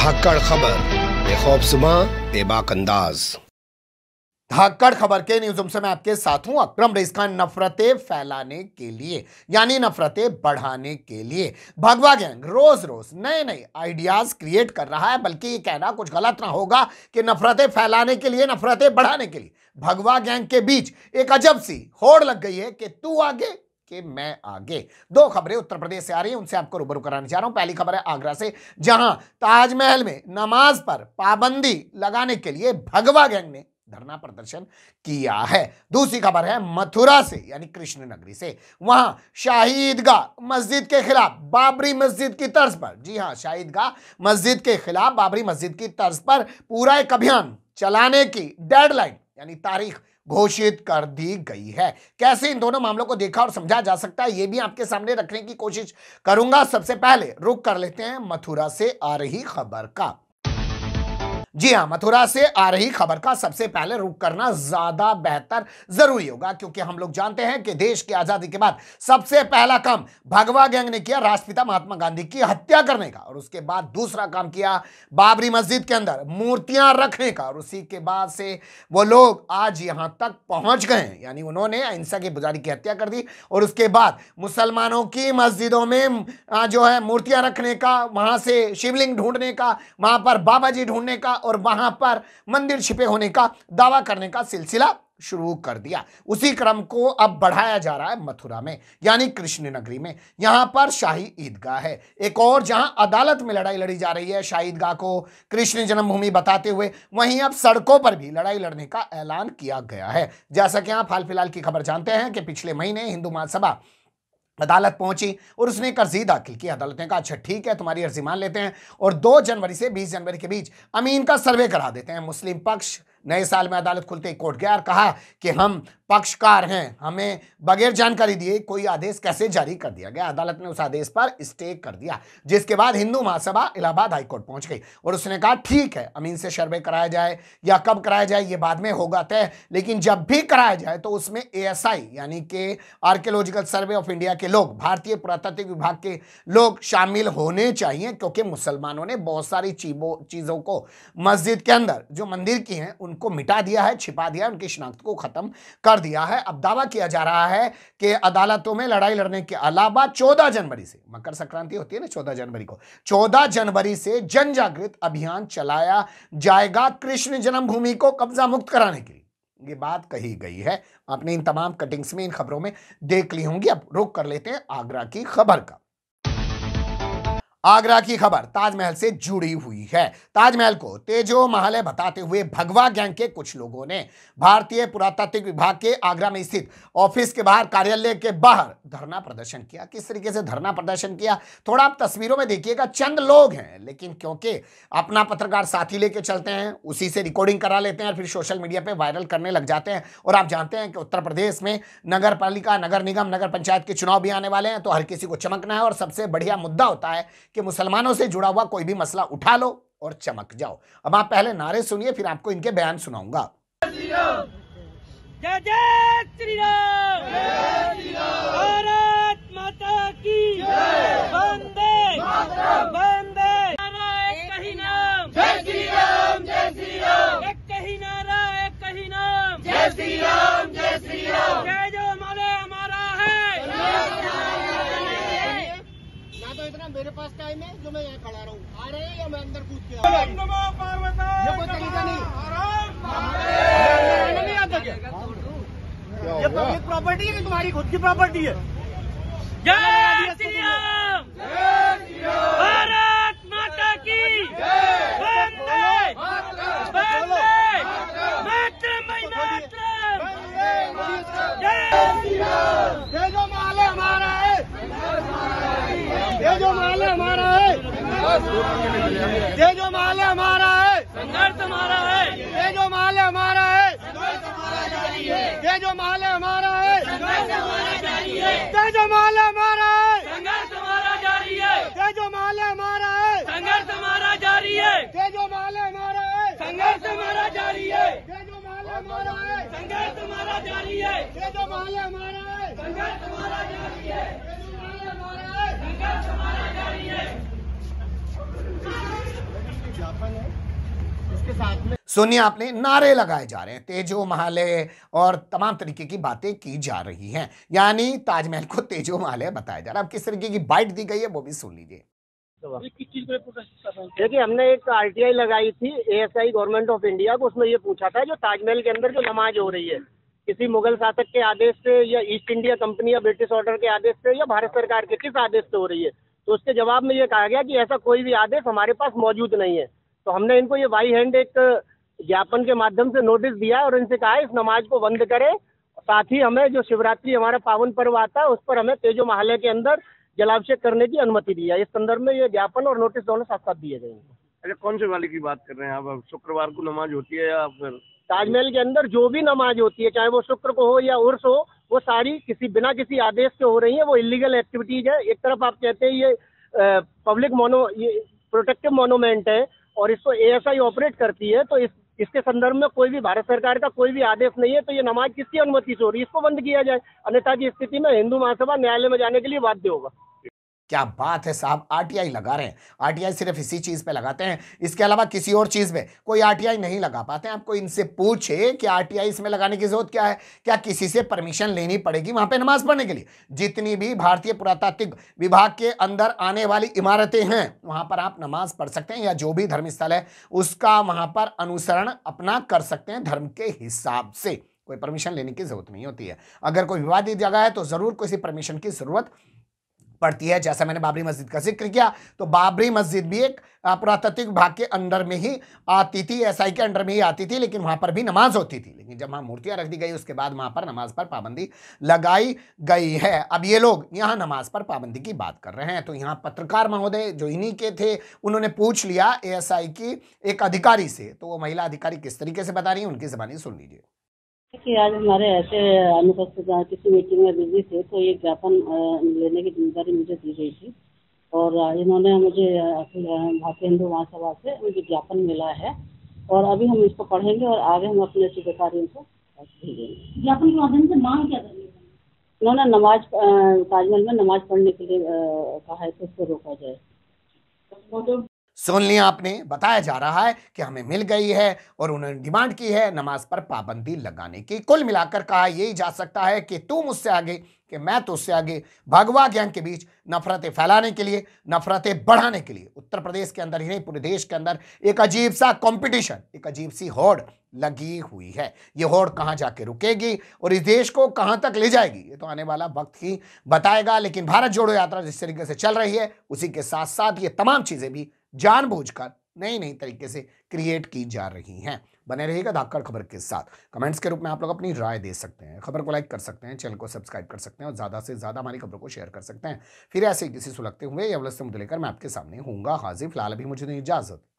धाकड़ खबर बेखौफ सुबह बेबाक अंदाज धाकड़ खबर के न्यूज से मैं आपके साथ हूं अक्रम रेस खान नफरतें फैलाने के लिए यानी नफरतें बढ़ाने के लिए भगवा गैंग रोज रोज नए नए आइडियाज क्रिएट कर रहा है बल्कि ये कहना कुछ गलत ना होगा कि नफरतें फैलाने के लिए नफरतें बढ़ाने के लिए भगवा गैंग के बीच एक अजब सी होड़ लग गई है कि तू आगे के मैं आगे दो खबरें उत्तर प्रदेश से आ रही हैं उनसे आपको रूबरू कराने जा रहा हूं पहली खबर है आगरा से जहां ताजमहल में नमाज पर पाबंदी लगाने के लिए भगवा गैंग ने धरना प्रदर्शन किया है दूसरी खबर है मथुरा से यानी कृष्ण नगरी से वहां शाही मस्जिद के खिलाफ बाबरी मस्जिद की तर्ज पर जी हां शाही मस्जिद के खिलाफ बाबरी मस्जिद की तर्ज पर पूरा एक अभियान चलाने की डेडलाइन यानी तारीख घोषित कर दी गई है कैसे इन दोनों मामलों को देखा और समझा जा सकता है ये भी आपके सामने रखने की कोशिश करूंगा सबसे पहले रुक कर लेते हैं मथुरा से आ रही खबर का जी हाँ मथुरा से आ रही खबर का सबसे पहले रुख करना ज्यादा बेहतर जरूरी होगा क्योंकि हम लोग जानते हैं कि देश की आजादी के बाद सबसे पहला काम भगवा गैंग ने किया राष्ट्रपिता महात्मा गांधी की हत्या करने का और उसके बाद दूसरा काम किया बाबरी मस्जिद के अंदर मूर्तियां रखने का और उसी के बाद से वो लोग आज यहां तक पहुंच गए हैं यानी उन्होंने अहिंसा के पुजारी की हत्या कर दी और उसके बाद मुसलमानों की मस्जिदों में जो है मूर्तियां रखने का वहां से शिवलिंग ढूंढने का वहां पर बाबा जी ढूंढने का और वहां पर मंदिर छिपे होने का दावा करने का सिलसिला शुरू कर दिया उसी क्रम को अब बढ़ाया जा रहा है मथुरा में यानी कृष्ण नगरी में यहां पर शाही ईदगाह है एक और जहां अदालत में लड़ाई लड़ी जा रही है शाही ईदगाह को कृष्ण जन्मभूमि बताते हुए वहीं अब सड़कों पर भी लड़ाई लड़ने का ऐलान किया गया है जैसा कि आप हाल फिलहाल की खबर जानते हैं कि पिछले महीने हिंदू महासभा अदालत पहुंची और उसने एक अर्जी दाखिल की अदालत ने कहा अच्छा ठीक है तुम्हारी अर्जी मान लेते हैं और 2 जनवरी से 20 जनवरी के बीच अमीन का सर्वे करा देते हैं मुस्लिम पक्ष नए साल में अदालत खुलते ही कोर्ट गया और कहा कि हम पक्षकार हैं हमें बगैर जानकारी दिए कोई आदेश कैसे जारी कर दिया गया अदालत ने उस आदेश पर स्टे कर दिया जिसके बाद हिंदू महासभा इलाहाबाद हाईकोर्ट पहुंच गई और उसने कहा ठीक है अमीन से सर्वे कराया जाए या कब कराया जाए ये बाद में होगा तय लेकिन जब भी कराया जाए तो उसमें ए यानी कि आर्कियोलॉजिकल सर्वे ऑफ इंडिया के लोग भारतीय पुरातत्व विभाग के लोग शामिल होने चाहिए क्योंकि मुसलमानों ने बहुत सारी चीजों को मस्जिद के अंदर जो मंदिर की हैं उन उनको मिटा दिया है छिपा दिया है उनकी शिनाख्त को ख़त्म कर दिया है अब दावा किया जा रहा है कि अदालतों में लड़ाई लड़ने के अलावा चौदह जनवरी से मकर संक्रांति होती है ना चौदह जनवरी को चौदह जनवरी से जन जागृत अभियान चलाया जाएगा कृष्ण जन्मभूमि को कब्जा मुक्त कराने के लिए ये बात कही गई है आपने इन तमाम कटिंग्स में इन खबरों में देख ली होंगी अब रोक कर लेते हैं आगरा की खबर का आगरा की खबर ताजमहल से जुड़ी हुई है ताजमहल को तेजो महल बताते हुए भगवा गैंग के कुछ लोगों ने भारतीय पुरातात्विक विभाग के आगरा में स्थित ऑफिस के बाहर कार्यालय के बाहर धरना प्रदर्शन किया किस तरीके से धरना प्रदर्शन किया थोड़ा आप तस्वीरों में देखिएगा चंद लोग हैं लेकिन क्योंकि अपना पत्रकार साथी लेके चलते हैं उसी से रिकॉर्डिंग करा लेते हैं और फिर सोशल मीडिया पर वायरल करने लग जाते हैं और आप जानते हैं कि उत्तर प्रदेश में नगर पालिका नगर निगम नगर पंचायत के चुनाव भी आने वाले हैं तो हर किसी को चमकना है और सबसे बढ़िया मुद्दा होता है कि मुसलमानों से जुड़ा हुआ कोई भी मसला उठा लो और चमक जाओ अब आप पहले नारे सुनिए फिर आपको इनके बयान सुनाऊंगा जय जय श्री राम भारत माता की वंदे मैं अंदर कूद के ये कोई तरीका नहीं नहीं आता क्या ये पब्लिक प्रॉपर्टी है कि तुम्हारी खुद की प्रॉपर्टी है ये जो माल है हमारा है संघर्ष हमारा है ये जो माल है हमारा है ये जो माल है हमारा है ये जो माल है हमारा है संघर्ष हमारा जारी है ये जो माल है हमारा है संघर्ष हमारा जारी है ये जो माल है हमारा है संघर्ष हमारा जारी है ये जो माल है हमारा है संघर्ष हमारा जारी है ये जो माल है हमारा है संघर्ष हमारा जारी है ये जो माल हमारा है संघर्ष हमारा जारी है साथ में सुनिए आपने नारे लगाए जा रहे हैं तेजो महालय और तमाम तरीके की बातें की जा रही हैं यानी ताजमहल को तेजो महालय बताया जा रहा है अब किस तरीके की बाइट दी गई है वो भी सुन लीजिए देखिए हमने एक आरटीआई लगाई थी एएसआई गवर्नमेंट ऑफ इंडिया को उसमें ये पूछा था जो ताजमहल के अंदर जो नमाज हो रही है किसी मुगल शासक के आदेश से या ईस्ट इंडिया कंपनी या ब्रिटिश ऑर्डर के आदेश से या भारत सरकार के किस आदेश से हो रही है तो उसके जवाब में ये कहा गया कि ऐसा कोई भी आदेश हमारे पास मौजूद नहीं है तो हमने इनको ये बाई हैंड एक ज्ञापन के माध्यम से नोटिस दिया और इनसे कहा इस नमाज को बंद करें साथ ही हमें जो शिवरात्रि हमारा पावन पर्व आता है उस पर हमें तेजो महालय के अंदर जलाभिषेक करने की अनुमति दी है इस संदर्भ में ये ज्ञापन और नोटिस दोनों साथ साथ दिए गए अरे कौन से वाले की बात कर रहे हैं आप शुक्रवार को नमाज होती है या फिर ताजमहल के अंदर जो भी नमाज होती है चाहे वो शुक्र को हो या उर्स हो वो सारी किसी बिना किसी आदेश के हो रही है वो इलीगल एक्टिविटीज है एक तरफ आप कहते हैं ये पब्लिक मोनो ये प्रोटेक्टिव मोनोमेंट है और इसको ए ऑपरेट करती है तो इस इसके संदर्भ में कोई भी भारत सरकार का कोई भी आदेश नहीं है तो ये नमाज किसकी अनुमति से हो रही है इसको बंद किया जाए अन्यथा की स्थिति में हिंदू महासभा न्यायालय में जाने के लिए बाध्य होगा क्या बात है साहब आरटीआई लगा रहे हैं आरटीआई सिर्फ इसी चीज़ पे लगाते हैं इसके अलावा किसी और चीज़ में कोई आरटीआई नहीं लगा पाते हैं आपको इनसे पूछे कि आरटीआई इसमें लगाने की ज़रूरत क्या है क्या किसी से परमिशन लेनी पड़ेगी वहाँ पे नमाज़ पढ़ने के लिए जितनी भी भारतीय पुरातात्विक विभाग के अंदर आने वाली इमारतें हैं वहाँ पर आप नमाज़ पढ़ सकते हैं या जो भी धर्म स्थल है उसका वहाँ पर अनुसरण अपना कर सकते हैं धर्म के हिसाब से कोई परमिशन लेने की ज़रूरत नहीं होती है अगर कोई विवादित जगह है तो ज़रूर किसी परमिशन की ज़रूरत पड़ती है जैसा मैंने बाबरी मस्जिद का जिक्र किया तो बाबरी मस्जिद भी एक पुरातत्विक भाग के अंडर में ही आती थी एस के अंडर में ही आती थी लेकिन वहाँ पर भी नमाज होती थी लेकिन जब वहाँ मूर्तियाँ रख दी गई उसके बाद वहाँ पर नमाज पर पाबंदी लगाई गई है अब ये लोग यहाँ नमाज पर पाबंदी की बात कर रहे हैं तो यहाँ पत्रकार महोदय जो इन्हीं के थे उन्होंने पूछ लिया ए की एक अधिकारी से तो वो महिला अधिकारी किस तरीके से बता रही है उनकी जबानी सुन लीजिए कि आज हमारे ऐसे अनुपस्थित किसी मीटिंग में बिजी थे तो ये ज्ञापन लेने की जिम्मेदारी मुझे दी गई थी और इन्होंने मुझे अखिल भारतीय हिंदू महासभा से मुझे ज्ञापन मिला है और अभी हम इसको पढ़ेंगे और आगे हम अपने अधिकारियों को भेजेंगे ज्ञापन के माध्यम से मांग क्या करेंगे उन्होंने नमाज ताजमहल में नमाज पढ़ने के लिए कहा है तो उसको रोका जाए मतलब सुन लिया आपने बताया जा रहा है कि हमें मिल गई है और उन्होंने डिमांड की है नमाज पर पाबंदी लगाने की कुल मिलाकर कहा यही जा सकता है कि तू मुझसे आगे कि मैं तो उससे आगे भगवा गैंग के बीच नफरतें फैलाने के लिए नफरतें बढ़ाने के लिए उत्तर प्रदेश के अंदर ही नहीं पूरे देश के अंदर एक अजीब सा कंपटीशन एक अजीब सी होड़ लगी हुई है ये होड़ कहाँ जाके रुकेगी और इस देश को कहाँ तक ले जाएगी ये तो आने वाला वक्त ही बताएगा लेकिन भारत जोड़ो यात्रा जिस तरीके से चल रही है उसी के साथ साथ ये तमाम चीज़ें भी जानबूझकर नई नई तरीके से क्रिएट की जा रही हैं बने रहिएगा धाकड़ खबर के साथ कमेंट्स के रूप में आप लोग अपनी राय दे सकते हैं खबर को लाइक कर सकते हैं चैनल को सब्सक्राइब कर सकते हैं और ज़्यादा से ज़्यादा हमारी खबरों को शेयर कर सकते हैं फिर ऐसे किसी सुलगते हुए या वलस्त मुद्दे लेकर मैं आपके सामने हूँगा हाजिर फिलहाल अभी मुझे तो इजाज़त